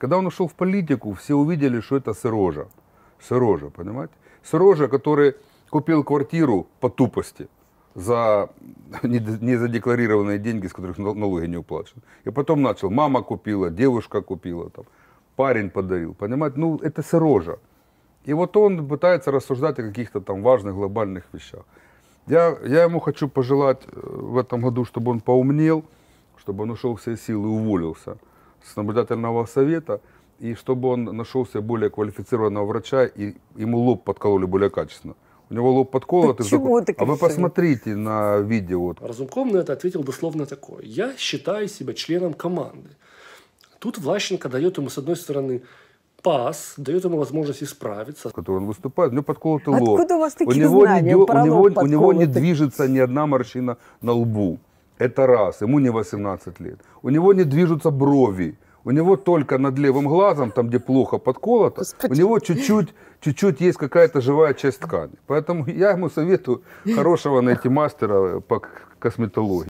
Когда он ушел в политику, все увидели, что это Сырожа. Сырожа, понимаете? Сырожа, который купил квартиру по тупости за незадекларированные деньги, с которых налоги не уплачены. И потом начал, мама купила, девушка купила, там, парень подарил, понимаете? Ну, это Сырожа. И вот он пытается рассуждать о каких-то там важных глобальных вещах. Я, я ему хочу пожелать э, в этом году, чтобы он поумнел, чтобы он ушел все силы и уволился – с наблюдательного совета, и чтобы он нашел себе более квалифицированного врача, и ему лоб подкололи более качественно. У него лоб подколот. Почему зак... А вы посмотрите на видео. Разумков на это ответил дословно такое. Я считаю себя членом команды. Тут Влащенко дает ему, с одной стороны, пас, дает ему возможность исправиться. Который он выступает, у него подколотый лоб. Откуда у вас такие у него знания? Не, у, него, у него не движется ни одна морщина на лбу. Это раз, ему не 18 лет. У него не движутся брови. У него только над левым глазом, там, где плохо подколото, Господи. у него чуть-чуть, чуть-чуть есть какая-то живая часть ткани. Поэтому я ему советую хорошего найти мастера по косметологии.